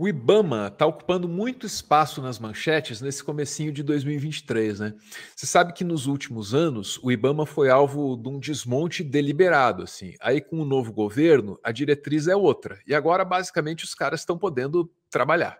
O Ibama está ocupando muito espaço nas manchetes nesse comecinho de 2023, né? Você sabe que nos últimos anos o Ibama foi alvo de um desmonte deliberado, assim. Aí com o novo governo a diretriz é outra e agora basicamente os caras estão podendo trabalhar.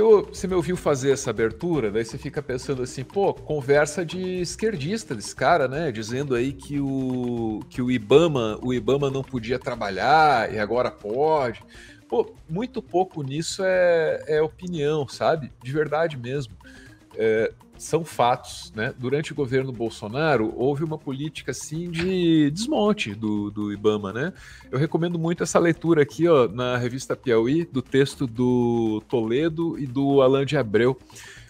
Você, você me ouviu fazer essa abertura, daí você fica pensando assim, pô, conversa de esquerdista desse cara, né? Dizendo aí que o, que o Ibama, o Ibama não podia trabalhar e agora pode. Pô, muito pouco nisso é, é opinião, sabe? De verdade mesmo. É, são fatos, né? Durante o governo Bolsonaro, houve uma política assim de desmonte do, do Ibama, né? Eu recomendo muito essa leitura aqui, ó, na revista Piauí, do texto do Toledo e do Alain de Abreu.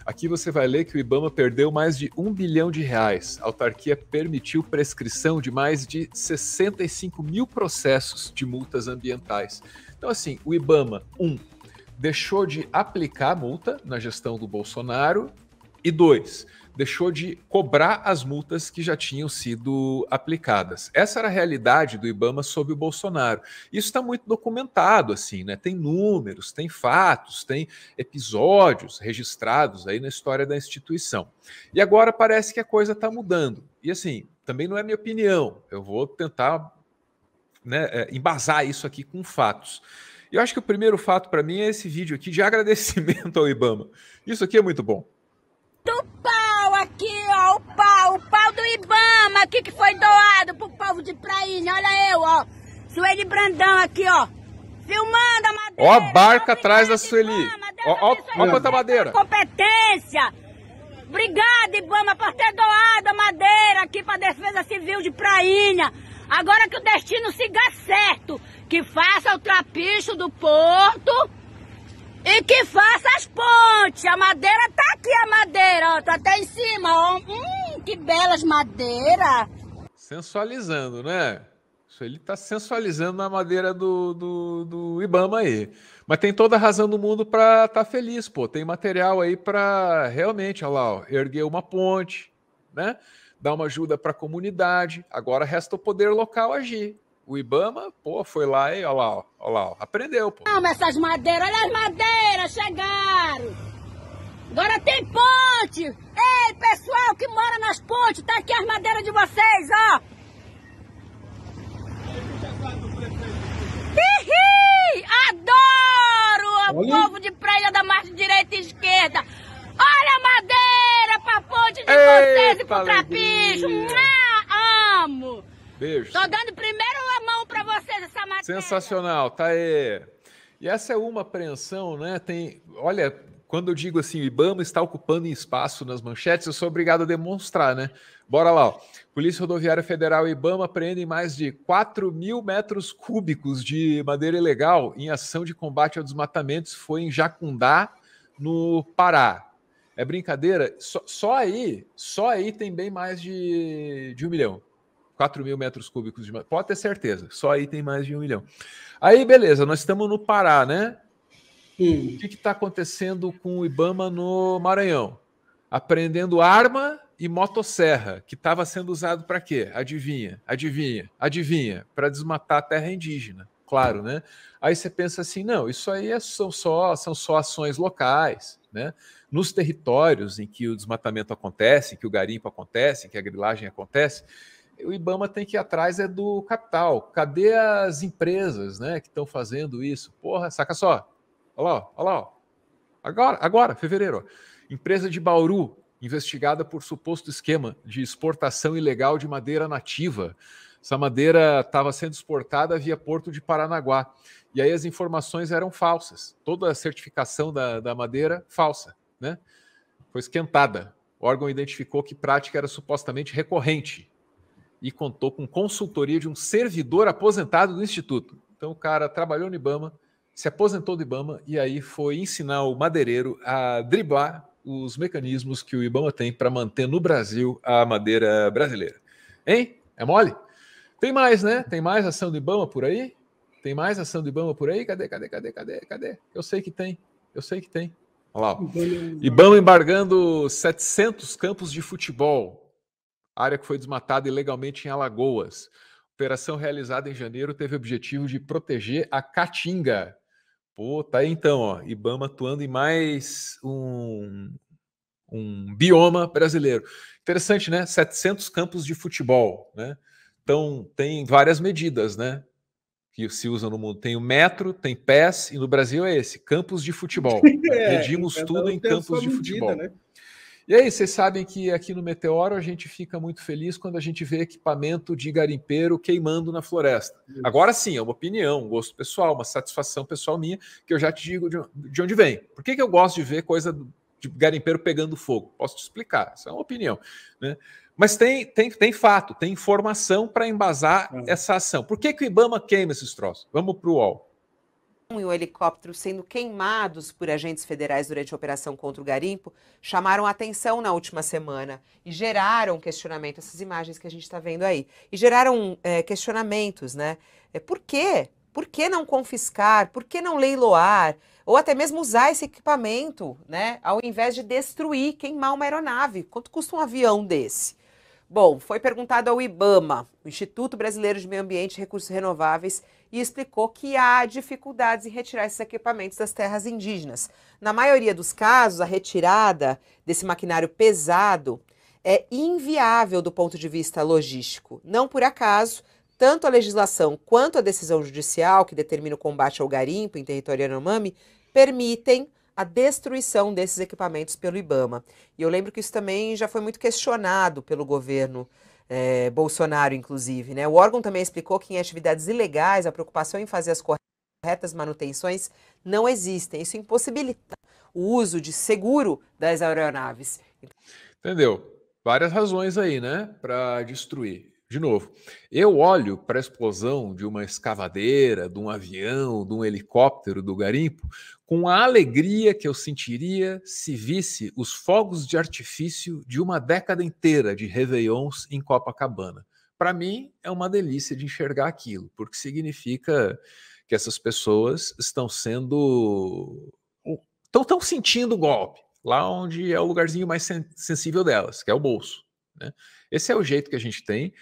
Aqui você vai ler que o Ibama perdeu mais de um bilhão de reais. A autarquia permitiu prescrição de mais de 65 mil processos de multas ambientais. Então, assim, o Ibama, um, deixou de aplicar multa na gestão do Bolsonaro e dois, deixou de cobrar as multas que já tinham sido aplicadas. Essa era a realidade do IBAMA sob o Bolsonaro. Isso está muito documentado, assim, né? Tem números, tem fatos, tem episódios registrados aí na história da instituição. E agora parece que a coisa está mudando. E assim, também não é minha opinião. Eu vou tentar né, é, embasar isso aqui com fatos. E eu acho que o primeiro fato para mim é esse vídeo aqui de agradecimento ao IBAMA. Isso aqui é muito bom o pau aqui, ó, o pau, o pau do Ibama aqui que foi doado pro povo de Prainha, olha eu, ó, Sueli Brandão aqui, ó, filmando a madeira. Ó a barca atrás da Sueli, ó, ó, ó quanta madeira. Competência. Obrigada, Ibama, por ter doado a madeira aqui pra Defesa Civil de Prainha. Agora que o destino siga certo, que faça o trapicho do porto e que faça as pontes. A madeira tá aqui, a madeira, ó. Tá até em cima, ó. Hum, que belas madeiras! Sensualizando, né? Isso ele tá sensualizando na madeira do, do, do Ibama aí. Mas tem toda a razão do mundo para estar tá feliz, pô. Tem material aí para realmente, olha lá, ó, erguer uma ponte, né? Dar uma ajuda para a comunidade. Agora resta o poder local agir. O Ibama, pô, foi lá e, ó lá, ó, ó lá, ó, aprendeu, pô. Calma essas madeiras, olha as madeiras, chegaram. Agora tem ponte. Ei, pessoal que mora nas pontes, tá aqui as madeiras de vocês, ó. Ihi! Adoro o povo de praia da margem direita e esquerda. Olha a madeira pra ponte de Eita vocês e pro trapicho. Amo. Beijo. Tô dando primeiro essa matéria. Sensacional, tá aí. E essa é uma apreensão, né? Tem, olha, quando eu digo assim, o IBAMA está ocupando espaço nas manchetes, eu sou obrigado a demonstrar, né? Bora lá. Ó. Polícia Rodoviária Federal e IBAMA apreendem mais de 4 mil metros cúbicos de madeira ilegal em ação de combate ao desmatamento. Foi em Jacundá, no Pará. É brincadeira? Só, só aí, só aí tem bem mais de, de um milhão. 4 mil metros cúbicos de. Pode ter certeza, só aí tem mais de um milhão. Aí, beleza, nós estamos no Pará, né? Hum. O que está acontecendo com o Ibama no Maranhão? Aprendendo arma e motosserra, que estava sendo usado para quê? Adivinha, adivinha, adivinha, para desmatar a terra indígena, claro, né? Aí você pensa assim, não, isso aí é, são, só, são só ações locais, né? Nos territórios em que o desmatamento acontece, em que o garimpo acontece, em que a grilagem acontece, o IBAMA tem que ir atrás é do capital. Cadê as empresas né, que estão fazendo isso? Porra, saca só. Olha lá, olha lá. Agora, agora, fevereiro. Empresa de Bauru, investigada por suposto esquema de exportação ilegal de madeira nativa. Essa madeira estava sendo exportada via Porto de Paranaguá. E aí as informações eram falsas. Toda a certificação da, da madeira, falsa. Né? Foi esquentada. O órgão identificou que prática era supostamente recorrente e contou com consultoria de um servidor aposentado do Instituto. Então o cara trabalhou no Ibama, se aposentou do Ibama e aí foi ensinar o madeireiro a driblar os mecanismos que o Ibama tem para manter no Brasil a madeira brasileira. Hein? É mole? Tem mais, né? Tem mais ação do Ibama por aí? Tem mais ação do Ibama por aí? Cadê, cadê, cadê, cadê, cadê? Eu sei que tem, eu sei que tem. Olha lá. Ibama embargando 700 campos de futebol área que foi desmatada ilegalmente em Alagoas. operação realizada em janeiro teve o objetivo de proteger a Caatinga. Pô, tá aí então, ó, Ibama atuando em mais um, um bioma brasileiro. Interessante, né? 700 campos de futebol, né? Então, tem várias medidas, né? que se usa no mundo. Tem o metro, tem pés, e no Brasil é esse, campos de futebol. É, Medimos tudo em campos de medida, futebol. Né? E aí, vocês sabem que aqui no Meteoro a gente fica muito feliz quando a gente vê equipamento de garimpeiro queimando na floresta. Isso. Agora sim, é uma opinião, um gosto pessoal, uma satisfação pessoal minha, que eu já te digo de onde vem. Por que, que eu gosto de ver coisa de garimpeiro pegando fogo? Posso te explicar, isso é uma opinião. Né? Mas tem, tem, tem fato, tem informação para embasar é. essa ação. Por que, que o Ibama queima esses troços? Vamos para o UOL e um helicóptero sendo queimados por agentes federais durante a operação contra o garimpo chamaram atenção na última semana e geraram questionamento, essas imagens que a gente está vendo aí, e geraram é, questionamentos, né? É, por quê? Por que não confiscar? Por que não leiloar? Ou até mesmo usar esse equipamento, né? Ao invés de destruir, queimar uma aeronave. Quanto custa um avião desse? Bom, foi perguntado ao IBAMA, o Instituto Brasileiro de Meio Ambiente e Recursos Renováveis, e explicou que há dificuldades em retirar esses equipamentos das terras indígenas. Na maioria dos casos, a retirada desse maquinário pesado é inviável do ponto de vista logístico. Não por acaso, tanto a legislação quanto a decisão judicial que determina o combate ao garimpo em território Yanomami permitem a destruição desses equipamentos pelo IBAMA. E eu lembro que isso também já foi muito questionado pelo governo é, Bolsonaro, inclusive. Né? O órgão também explicou que em atividades ilegais a preocupação em fazer as corretas manutenções não existem. Isso impossibilita o uso de seguro das aeronaves. Entendeu? Várias razões aí, né, para destruir. De novo, eu olho para a explosão de uma escavadeira, de um avião, de um helicóptero do garimpo, com a alegria que eu sentiria se visse os fogos de artifício de uma década inteira de Réveillons em Copacabana. Para mim, é uma delícia de enxergar aquilo, porque significa que essas pessoas estão sendo. estão sentindo o golpe, lá onde é o lugarzinho mais sensível delas, que é o bolso. Né? Esse é o jeito que a gente tem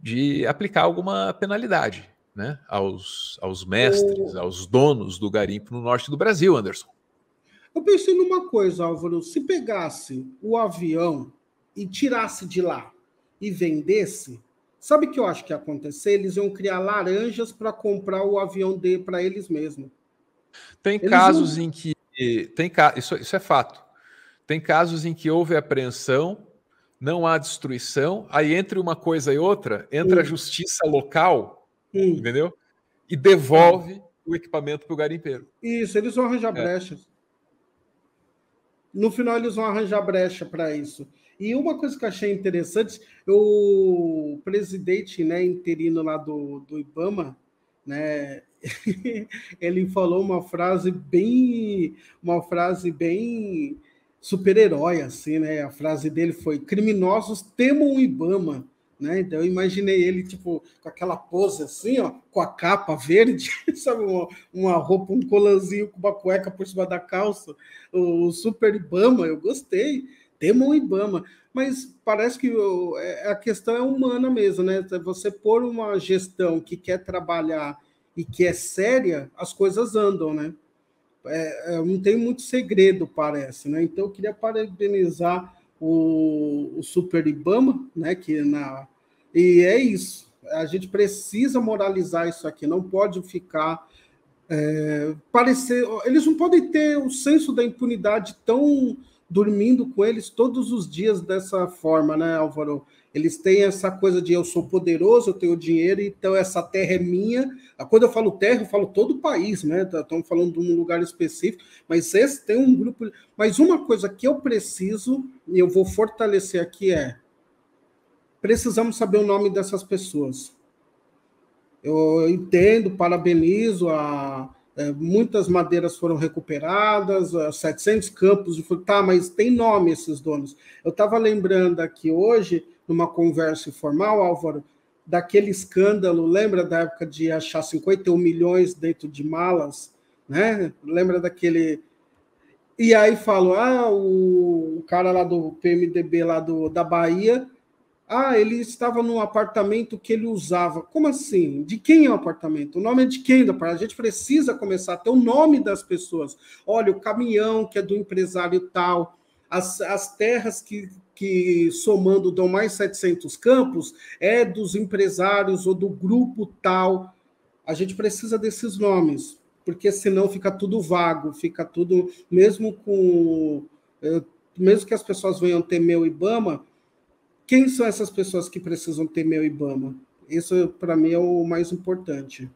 de aplicar alguma penalidade né, aos, aos mestres, aos donos do garimpo no norte do Brasil, Anderson. Eu pensei numa coisa, Álvaro. Se pegasse o avião e tirasse de lá e vendesse, sabe o que eu acho que ia acontecer? Eles iam criar laranjas para comprar o avião de para eles mesmos. Tem eles casos iam... em que tem isso, isso é fato. Tem casos em que houve apreensão não há destruição. Aí, entre uma coisa e outra, entra Sim. a justiça local, Sim. entendeu? E devolve Sim. o equipamento para o garimpeiro. Isso, eles vão arranjar é. brechas. No final, eles vão arranjar brecha para isso. E uma coisa que eu achei interessante, o presidente né, interino lá do, do Ibama, né, ele falou uma frase bem, uma frase bem super-herói, assim, né? A frase dele foi: criminosos temam o Ibama. Né? Então eu imaginei ele tipo com aquela pose assim, ó, com a capa verde, sabe, uma, uma roupa, um colanzinho com uma cueca por cima da calça, o, o super Ibama, eu gostei. o Ibama, mas parece que é, a questão é humana mesmo, né? Você pôr uma gestão que quer trabalhar e que é séria, as coisas andam, né? é, é não tem muito segredo, parece. Né? Então, eu queria parabenizar o, o Super Ibama, né? Que na, e é isso. A gente precisa moralizar isso aqui, não pode ficar. É, parecer. Eles não podem ter o senso da impunidade tão dormindo com eles todos os dias dessa forma, né, Álvaro? Eles têm essa coisa de eu sou poderoso, eu tenho dinheiro, então essa terra é minha. Ah, quando eu falo terra, eu falo todo o país, né? Estamos falando de um lugar específico, mas esse tem um grupo. Mas uma coisa que eu preciso, e eu vou fortalecer aqui, é precisamos saber o nome dessas pessoas. Eu entendo, parabenizo a, é, muitas madeiras foram recuperadas, 700 é, campos de Tá, mas tem nome esses donos. Eu estava lembrando aqui hoje, numa conversa informal, Álvaro, daquele escândalo, lembra da época de achar 51 milhões dentro de malas, né? Lembra daquele. E aí falou: ah, o cara lá do PMDB, lá do, da Bahia, ah, ele estava num apartamento que ele usava. Como assim? De quem é o apartamento? O nome é de quem? A gente precisa começar a ter o nome das pessoas. Olha, o caminhão que é do empresário tal, as, as terras que, que somando dão mais 700 campos é dos empresários ou do grupo tal. A gente precisa desses nomes, porque senão fica tudo vago, fica tudo, mesmo com. Eh, mesmo que as pessoas venham ter meu Ibama quem são essas pessoas que precisam ter meu IBAMA? Isso, para mim, é o mais importante.